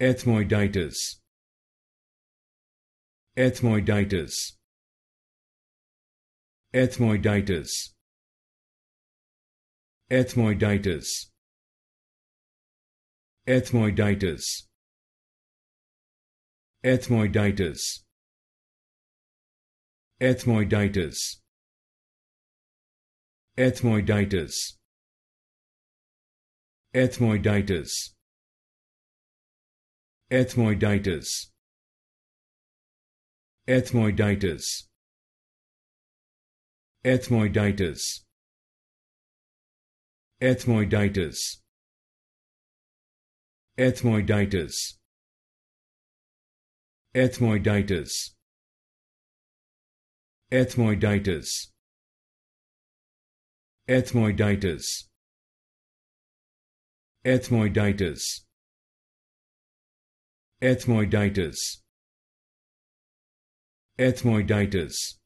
ethmoiditis ethmoiditis ethmoiditis ethmoiditis ethmoiditis ethmoiditis ethmoiditis ethmoiditis ethmoiditis ethmoiditis ethmoiditis ethmoiditis ethmoiditis ethmoiditis ethmoiditis ethmoiditis ethmoiditis ethmoiditis Ethmoiditis Ethmoiditis